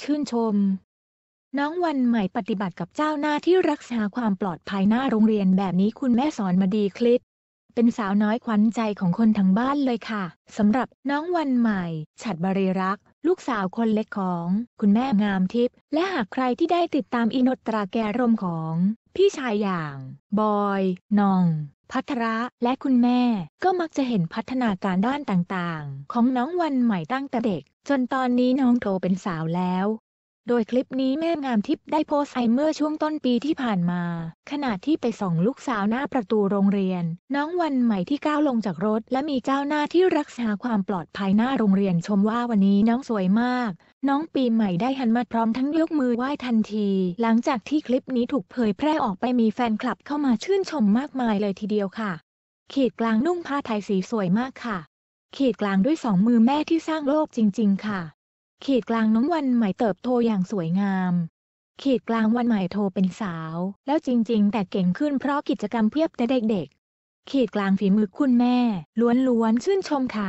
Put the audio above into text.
ชื่นชม น้องวันใหม่ปฏิบัติกับเจ้าหน้าที่รักษาความปลอดภัยหน้าโรงเรียนแบบนี้คุณแม่สอนมาดีคลิป เป็นสาวน้อยขวัญใจของคนทั้งบ้านเลยค่ะสำหรับน้องวันใหม่ ฉัดบริรักษ์ลูกสาวคนเล็กของคุณแม่งามทิพย์และหากใครที่ได้ติดตามอินทตราแกรมของ พี่ชายอย่าง บอย นองพัทระและคุณแม่ก็มักจะเห็นพัฒนาการด้านต่างๆ ของน้องวันใหม่ตั้งแต่เด็ก จนตอนนี้น้องโตเป็นสาวแล้วโดยคลิปนี้แม่งามทิพย์ได้โพสต์ไอเมื่อช่วงต้นปีที่ผ่านมา ขณะที่ไปส่องลูกสาวหน้าประตูโรงเรียน น้องวันใหม่ที่ก้าวลงจากรถ และมีเจ้าหน้าที่รักษาความปลอดภัยหน้าโรงเรียนชมว่าวันนี้น้องสวยมาก น้องปีใหม่ได้หันมาพร้อมทั้งยกมือไหว้ทันที หลังจากที่คลิปนี้ถูกเผยแพร่ออกไปมีแฟนคลับเข้ามาชื่นชมมากมายเลยทีเดียวค่ะขีดกลางนุ่งผ้าไทยสีสวยมากค่ะขีดกลางด้วยสองมือแม่ที่สร้างโลกจริงๆ ค่ะขีดกลางน้องวันใหม่เติบโตอย่างสวยงาม ขีดกลางวันใหม่โทเป็นสาว แล้วจริงๆแต่เก่งขึ้นเพราะกิจกรรมเพียบแต่เด็กๆ ขีดกลางฝีมือคุณแม่ ล้วนๆชื่นชมค่ะ